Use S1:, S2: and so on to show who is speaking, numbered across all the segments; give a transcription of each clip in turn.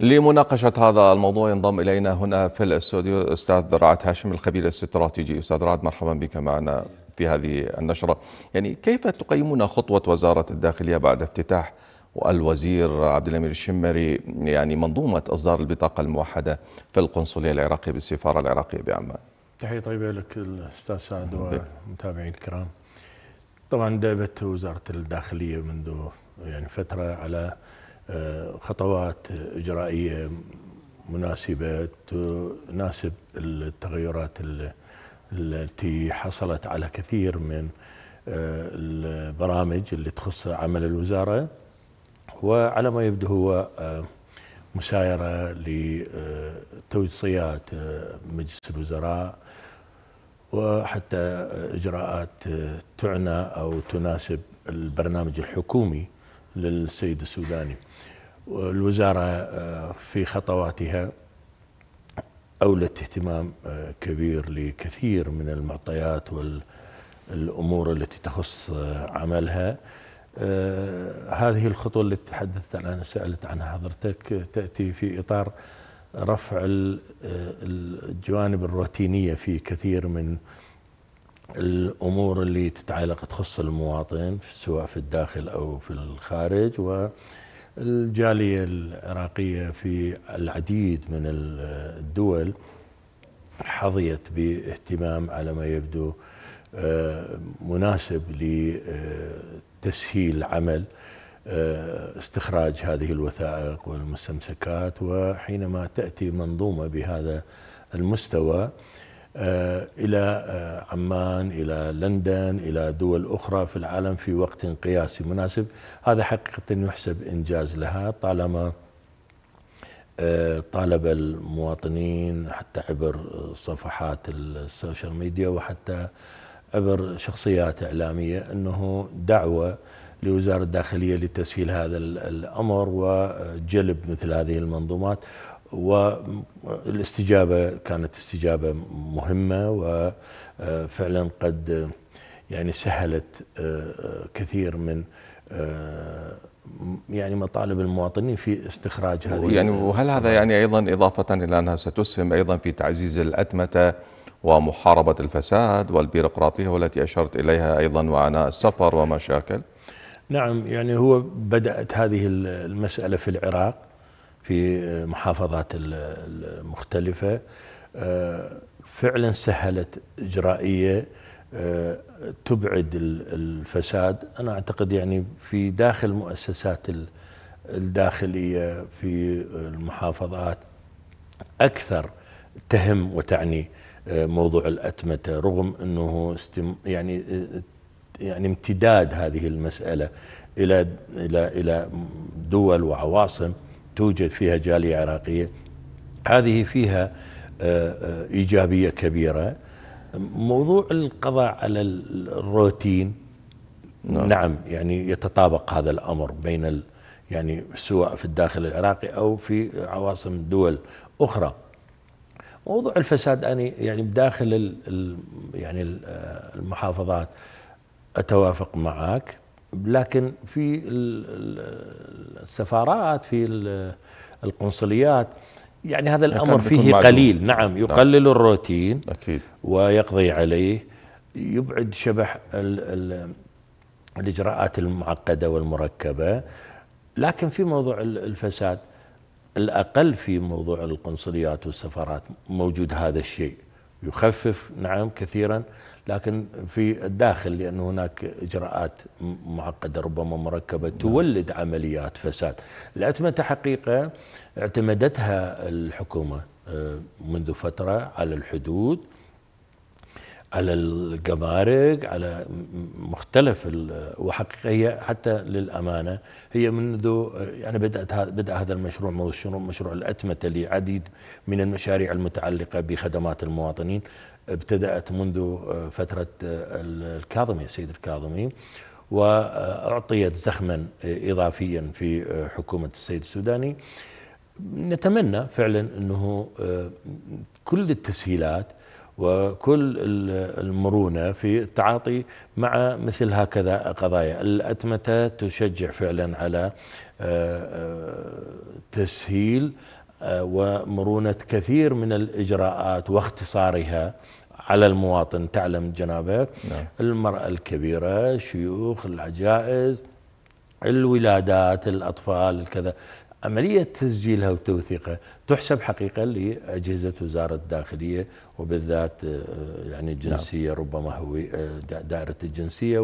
S1: لمناقشة هذا الموضوع ينضم إلينا هنا في الاستوديو أستاذ رعد هاشم الخبير الاستراتيجي أستاذ رعد مرحبا بك معنا في هذه النشرة يعني كيف تقيمون خطوة وزارة الداخلية بعد افتتاح والوزير عبد الامير الشمري يعني منظومه اصدار البطاقه الموحده في القنصليه العراقيه بالسفاره العراقيه بعمان.
S2: تحيه طيبه لك الاستاذ سعد والمتابعين الكرام. طبعا دابت وزاره الداخليه منذ يعني فتره على خطوات إجرائية مناسبة تناسب التغيرات التي حصلت على كثير من آه، البرامج اللي تخص عمل الوزارة وعلى ما يبدو هو آه، مسايرة لتوصيات آه، مجلس الوزراء وحتى إجراءات تعنى أو تناسب البرنامج الحكومي للسيد السوداني الوزارة آه، في خطواتها أولت اهتمام آه، كبير لكثير من المعطيات والأمور التي تخص آه، عملها هذه الخطوة التي تحدثت عنها سألت عنها حضرتك تأتي في إطار رفع الجوانب الروتينية في كثير من الامور اللي تتعلق تخص المواطن سواء في الداخل او في الخارج و الجالية العراقية في العديد من الدول حظيت باهتمام على ما يبدو آه، مناسب لتسهيل عمل آه، استخراج هذه الوثائق والمستمسكات وحينما تأتي منظومة بهذا المستوى آه، إلى آه، عمان إلى لندن إلى دول أخرى في العالم في وقت قياسي مناسب هذا حقيقة يحسب إنجاز لها طالما آه، طالب المواطنين حتى عبر صفحات السوشيال ميديا وحتى عبر شخصيات إعلامية أنه دعوة لوزارة الداخلية لتسهيل هذا الأمر وجلب مثل هذه المنظومات والاستجابة كانت استجابة مهمة وفعلا آه، قد يعني سهلت آه، كثير من
S1: آه، يعني مطالب المواطنين في استخراج هذه يعني وهل هذا يعني ايضا اضافه الى انها ستسهم ايضا في تعزيز الاتمته ومحاربه الفساد والبيروقراطيه والتي اشرت اليها ايضا وعناء السفر ومشاكل؟
S2: نعم يعني هو بدات هذه المساله في العراق في آه، محافظات المختلفة آه، فعلا سهلت إجرائية آه، تبعد الفساد أنا أعتقد يعني في داخل المؤسسات الداخلية في المحافظات أكثر تهم وتعني موضوع الأتمتة رغم أنه استم يعني يعني امتداد هذه المسألة إلى إلى إلى دول وعواصم توجد فيها جالية عراقية هذه فيها آه، آه، إيجابية كبيرة موضوع القضاء على الروتين نعم, نعم يعني يتطابق هذا الأمر بين ال يعني سواء في الداخل العراقي أو في عواصم دول أخرى موضوع الفساد أنا يعني بداخل ال يعني آه، المحافظات أتوافق معك لكن في السفارات في القنصليات يعني هذا نعم، الامر فيه قليل نعم،, نعم يقلل نعم. الروتين اكيد ويقضي عليه يبعد شبح الـ الـ الاجراءات المعقده والمركبه لكن في موضوع الفساد الاقل في موضوع القنصليات والسفارات موجود هذا الشيء يخفف نعم كثيرا لكن في الداخل لأن هناك إجراءات معقدة ربما مركبة نعم. تولد عمليات فساد الأتمتة حقيقة اعتمدتها الحكومة آه، منذ فترة على الحدود على الجمارك على مختلف وحقيقة هي حتى للأمانة هي منذ يعني بدأت بدأ هذا المشروع مشروع الأتمتة لعديد من المشاريع المتعلقة بخدمات المواطنين ابتدأت منذ آه، فترة آه، الكاظمي السيد الكاظمي وأعطيت زخما آه، إضافيا في حكومة السيد السوداني نتمنى فعلا أنه كل التسهيلات وكل المرونة في التعاطي مع مثل هكذا قضايا الأتمتة تشجع فعلا على آه، آه، تسهيل آه، ومرونة كثير من الإجراءات واختصارها على المواطن تعلم جنابك نعم. المرأة الكبيرة شيوخ العجائز الولادات الأطفال الكذا عملية تسجيلها وتوثيقها تحسب حقيقة لأجهزة وزارة الداخلية وبالذات آه، يعني نعم. الجنسية نعم. ربما هو آه، دائرة الجنسية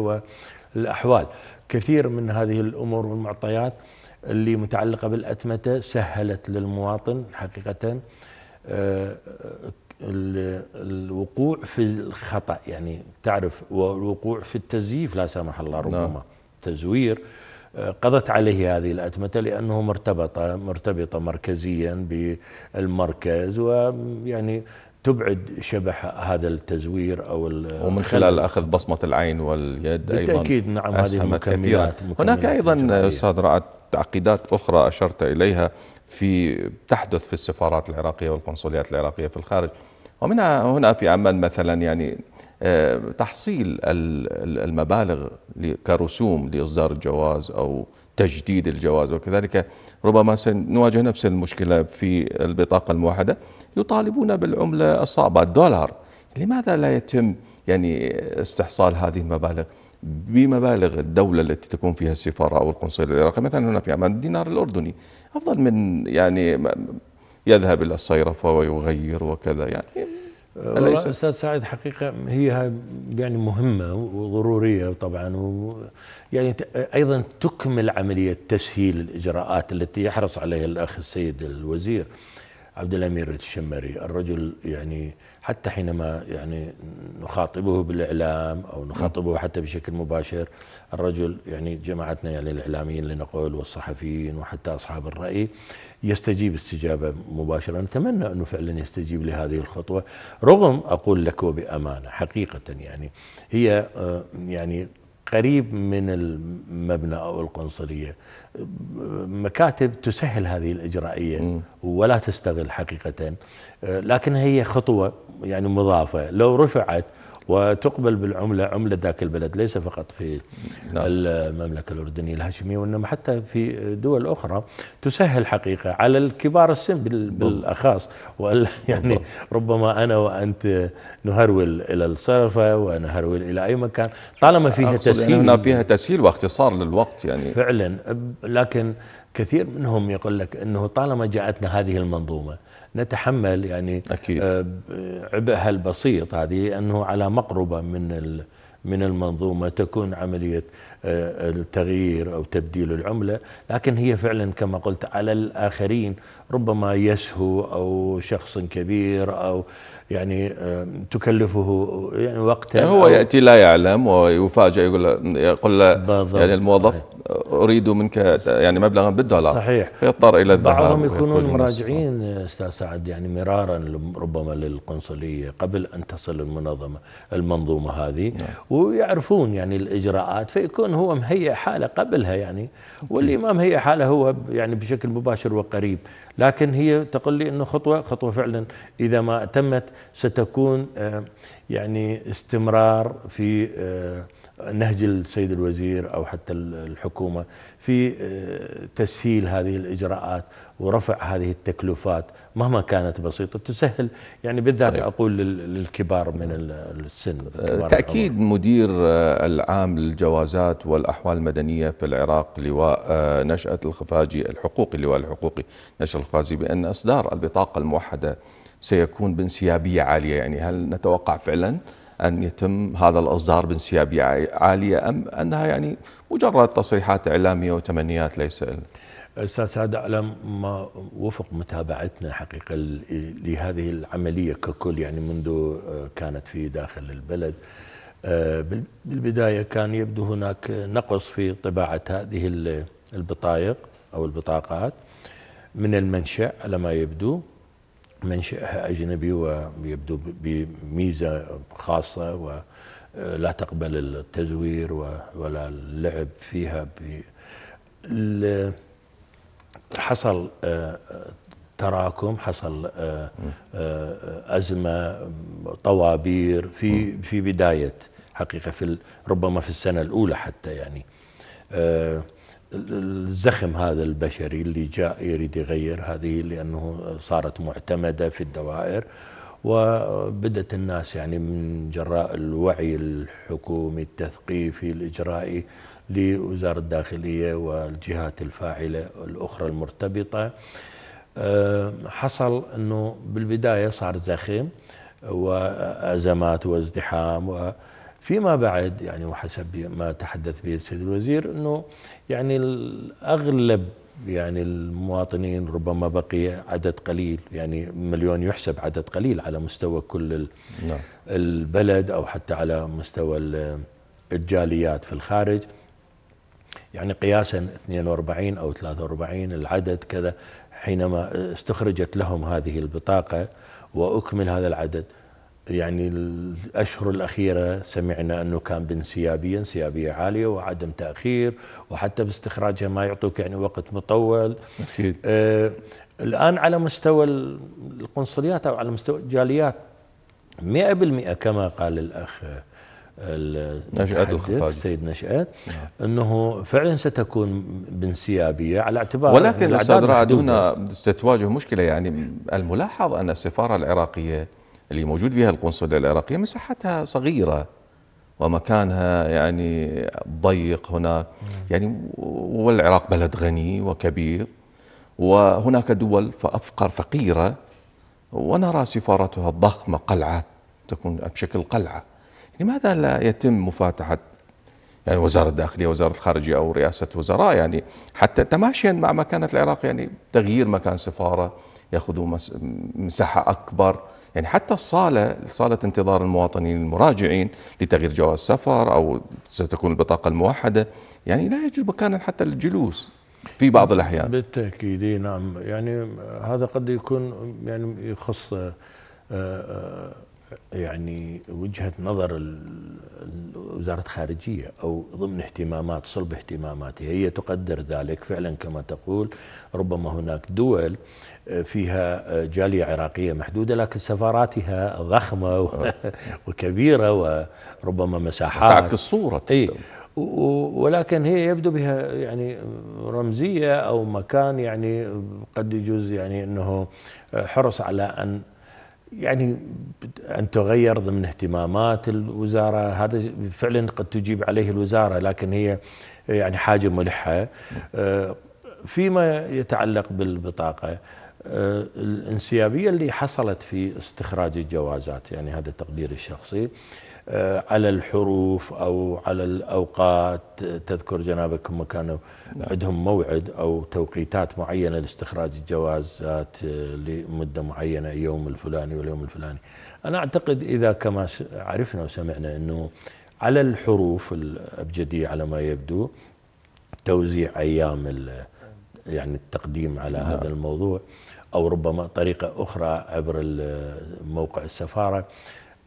S2: والأحوال كثير من هذه الأمور والمعطيات اللي متعلقة بالأتمتة سهلت للمواطن حقيقة آه، الوقوع في الخطأ يعني تعرف والوقوع في التزييف لا سمح الله نعم. ربما نعم. تزوير قضت عليه هذه الأتمتة لأنه مرتبطة مرتبطة مركزيا بالمركز ويعني تبعد شبح هذا التزوير او ومن خلال اخذ
S1: بصمه العين واليد ايضا بالتاكيد نعم هذه مكملات, مكملات هناك ايضا استاذ رعد تعقيدات اخرى اشرت اليها في تحدث في السفارات العراقيه والقنصليات العراقيه في الخارج ومن هنا في عمان مثلا يعني آه، تحصيل المبالغ كرسوم لإصدار الجواز أو تجديد الجواز وكذلك ربما سنواجه نفس المشكلة في البطاقة الموحدة يطالبون بالعملة الصعبة الدولار لماذا لا يتم يعني استحصال هذه المبالغ بمبالغ الدولة التي تكون فيها السفارة أو القنصلية العراقية مثلا هنا في عمان الدينار الأردني أفضل من يعني يذهب إلى الصيرفة ويغير وكذا يعني آه، أليس؟
S2: أستاذ سعد حقيقة هي يعني مهمة وضرورية طبعا يعني أيضا تكمل عملية تسهيل الإجراءات التي يحرص عليها الأخ السيد الوزير عبد الامير الشمري الرجل يعني حتى حينما يعني نخاطبه بالاعلام او نخاطبه حتى بشكل مباشر الرجل يعني جماعتنا يعني الاعلاميين لنقول والصحفيين وحتى اصحاب الراي يستجيب استجابه مباشره نتمنى انه فعلا يستجيب لهذه الخطوه رغم اقول لك وبامانه حقيقه يعني هي آه، يعني قريب من المبنى أو القنصلية مكاتب تسهل هذه الإجرائية ولا تستغل حقيقة لكن هي خطوة يعني مضافة لو رفعت وتقبل بالعملة عملة ذاك البلد ليس فقط في نعم. المملكة الأردنية الهاشمية وإنما حتى في دول أخرى تسهل حقيقة على الكبار السن بالأخاص وال يعني ربما أنا وأنت نهرول إلى الصرفة ونهرول إلى أي مكان طالما فيها تسهيل هنا فيها تسهيل واختصار للوقت يعني فعلا لكن كثير منهم يقول لك أنه طالما جاءتنا هذه المنظومة نتحمل يعني أكيد. آه، عبئها البسيط هذه أنه على مقربة من من المنظومة تكون عملية آه، آه، التغيير أو تبديل العملة لكن هي فعلا كما قلت على الآخرين ربما يسهو أو شخص كبير أو يعني آه، تكلفه يعني وقتا يعني هو يأتي
S1: لا يعلم ويفاجئ يقول يقول يعني الموظف أريد منك يعني مبلغا بالدولار صحيح فيضطر إلى الذهاب بعضهم يكونون
S2: مراجعين أستاذ سعد يعني مرارا ربما للقنصلية قبل أن تصل المنظمة المنظومة هذه نعم. ويعرفون يعني الإجراءات فيكون ايضا هو مهيئ حاله قبلها يعني واللي ما مهيئ حاله هو يعني بشكل مباشر وقريب لكن هي تقول لي انه خطوه خطوه فعلا اذا ما تمت ستكون آه، يعني استمرار في آه، نهج السيد الوزير أو حتى الحكومة في آه، تسهيل هذه الإجراءات ورفع هذه التكلفات مهما كانت بسيطة تسهل يعني بالذات صحيح. طيب. أقول للكبار من
S1: السن آه، تأكيد الأمر. مدير آه، العام للجوازات والأحوال المدنية في العراق لواء نشأة الخفاجي الحقوقي اللواء الحقوقي نشأة الخفاجي بأن إصدار البطاقة الموحدة سيكون بانسيابية عالية يعني هل نتوقع فعلا أن يتم هذا الإصدار بانسيابية عالية أم أنها يعني مجرد تصريحات إعلامية وتمنيات ليس إلا
S2: أستاذ سعد على ما وفق متابعتنا حقيقة لهذه العملية ككل يعني منذ آه، كانت في داخل البلد آه، بالبداية كان يبدو هناك نقص في طباعة هذه البطايق أو البطاقات من المنشأ على ما يبدو منشئها أجنبي ويبدو بميزة خاصة ولا آه، تقبل التزوير ولا اللعب فيها حصل آه، تراكم حصل آه، أزمة طوابير في في بداية حقيقة في ربما في السنة الأولى حتى يعني الزخم هذا البشري اللي جاء يريد يغير هذه لأنه صارت معتمدة في الدوائر وبدأت الناس يعني من جراء الوعي الحكومي التثقيفي الإجرائي لوزارة الداخلية والجهات الفاعلة الأخرى المرتبطة آه، حصل أنه بالبداية صار زخم وأزمات وازدحام و فيما بعد يعني وحسب ما تحدث به السيد الوزير انه يعني الاغلب يعني المواطنين ربما بقي عدد قليل يعني مليون يحسب عدد قليل على مستوى كل نعم. البلد او حتى على مستوى الجاليات في الخارج يعني قياسا 42 او 43 العدد كذا حينما استخرجت لهم هذه البطاقه واكمل هذا العدد يعني الأشهر الأخيرة سمعنا أنه كان بانسيابية انسيابية عالية وعدم تأخير وحتى باستخراجها ما يعطوك يعني وقت مطول أكيد. آه الآن على مستوى القنصليات أو على مستوى الجاليات 100% كما قال الأخ نشأت الخفاجي سيد نشأت نعم. أنه فعلا ستكون بانسيابية على اعتبار ولكن أستاذ رعد هنا
S1: ستتواجه مشكلة يعني الملاحظ أن السفارة العراقية اللي موجود بها القنصلية العراقية مساحتها صغيرة ومكانها يعني ضيق هناك نعم. يعني والعراق بلد غني وكبير وهناك دول فأفقر فقيرة ونرى سفارتها الضخمة قلعات تكون بشكل قلعة لماذا يعني لا يتم مفاتحة يعني وزارة الداخلية وزارة الخارجية أو رئاسة وزراء يعني حتى تماشيا مع مكانة العراق يعني تغيير مكان سفارة يأخذوا مساحة أكبر يعني حتى الصالة صالة انتظار المواطنين المراجعين لتغيير جواز سفر أو ستكون البطاقة الموحدة يعني لا يجد مكانا حتى للجلوس في بعض الأحيان
S2: بالتأكيد نعم يعني هذا قد يكون يعني يخص آه، آه، يعني وجهة نظر وزارة خارجية أو ضمن اهتمامات صلب اهتماماتها هي تقدر ذلك فعلا كما تقول ربما هناك دول آه، فيها آه، جالية عراقية محدودة لكن سفاراتها ضخمة آه. وكبيرة وربما مساحات تعكس صورة أي ولكن هي يبدو بها يعني رمزية أو مكان يعني قد يجوز يعني أنه حرص على أن يعني أن تغير ضمن اهتمامات الوزارة هذا فعلا قد تجيب عليه الوزارة لكن هي يعني حاجة ملحة آه، فيما يتعلق بالبطاقة آه، الانسيابية اللي حصلت في استخراج الجوازات يعني هذا تقديري الشخصي آه، على الحروف او على الاوقات تذكر جنابكم كانوا نعم. عندهم موعد او توقيتات معينه لاستخراج الجوازات آه، لمده معينه يوم الفلاني واليوم الفلاني. انا اعتقد اذا كما عرفنا وسمعنا انه على الحروف الابجديه على ما يبدو توزيع ايام يعني التقديم على نعم. هذا الموضوع او ربما طريقه اخرى عبر موقع السفاره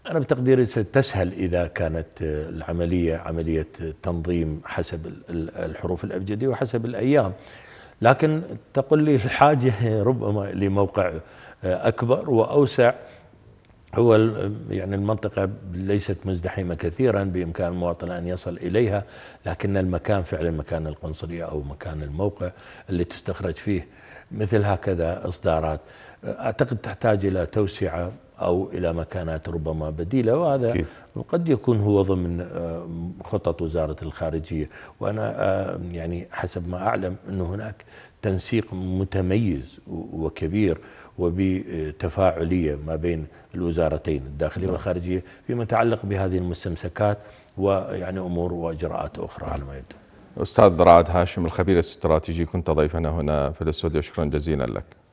S2: أنا بتقديري ستسهل إذا كانت العملية عملية تنظيم حسب الحروف الأبجدية وحسب الأيام لكن تقول لي الحاجة ربما لموقع أكبر وأوسع هو يعني المنطقة ليست مزدحمة كثيرا بإمكان المواطن أن يصل إليها لكن المكان فعلا مكان القنصلية أو مكان الموقع اللي تستخرج فيه مثل هكذا إصدارات أعتقد تحتاج إلى توسعة أو إلى مكانات ربما بديلة وهذا كيف. قد يكون هو ضمن آه، خطط وزارة الخارجية وأنا آه، يعني حسب ما أعلم أن هناك تنسيق متميز وكبير وبتفاعلية ما بين الوزارتين الداخلية نعم. والخارجية فيما يتعلق بهذه المستمسكات ويعني أمور وإجراءات أخرى على ما
S1: يبدو أستاذ رعد هاشم الخبير الاستراتيجي كنت ضيفنا هنا في الاستوديو شكرا جزيلا لك